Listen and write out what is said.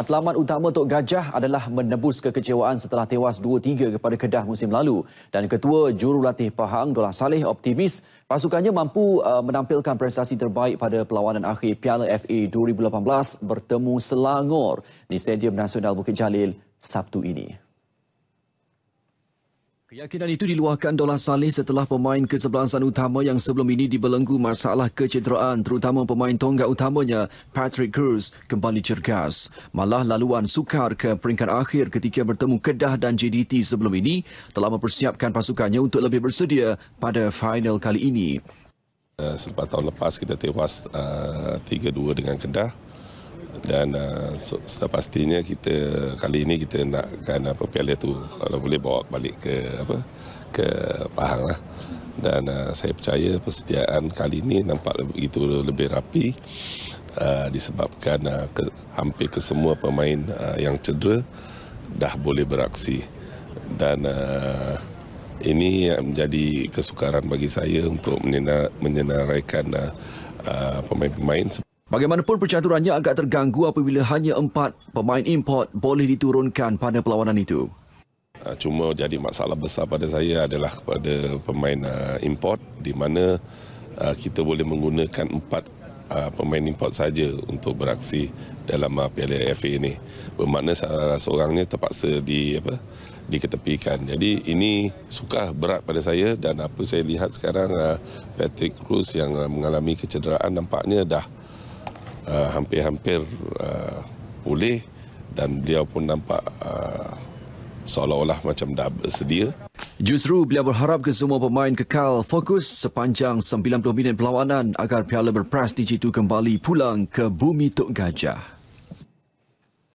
Matlamat utama Tok Gajah adalah menebus kekecewaan setelah tewas 2-3 kepada Kedah musim lalu. Dan Ketua Jurulatih Pahang, Dola Saleh, optimis pasukannya mampu uh, menampilkan prestasi terbaik pada perlawanan akhir Piala FA 2018 bertemu Selangor di Stadium Nasional Bukit Jalil Sabtu ini. Keyakinan itu diluahkan Dolan Saleh setelah pemain kesebelasan utama yang sebelum ini dibelenggu masalah kecederaan terutama pemain tonggak utamanya Patrick Cruz kembali cergas. Malah laluan sukar ke peringkat akhir ketika bertemu Kedah dan JDT sebelum ini telah mempersiapkan pasukannya untuk lebih bersedia pada final kali ini. Eh, Selepas tahun lepas kita tewas uh, eh, 3-2 dengan Kedah dan uh, so, sudah pastinya kita kali ini kita nak kan apa uh, piala tu kalau boleh bawa balik ke apa ke Pahang lah dan uh, saya percaya persediaan kali ini nampak begitu lebih rapi uh, disebabkan uh, ke, hampir kesemua pemain uh, yang cedera dah boleh beraksi dan uh, ini menjadi kesukaran bagi saya untuk menyenaraikan uh, uh pemain-pemain Bagaimanapun percaturannya agak terganggu apabila hanya empat pemain import boleh diturunkan pada perlawanan itu. Ah, cuma jadi masalah besar pada saya adalah kepada pemain ah, import di mana ah, kita boleh menggunakan empat pemain import saja untuk beraksi dalam Piala FA ini. Bermakna seorangnya terpaksa di apa diketepikan. Jadi ini suka berat pada saya dan apa saya lihat sekarang Patrick Cruz yang mengalami kecederaan nampaknya dah Uh, hampir-hampir uh, pulih dan beliau pun nampak uh, seolah-olah macam dah bersedia. Justru beliau berharap ke semua pemain kekal fokus sepanjang 90 minit perlawanan agar Piala Berprestij itu kembali pulang ke bumi Tok Gajah.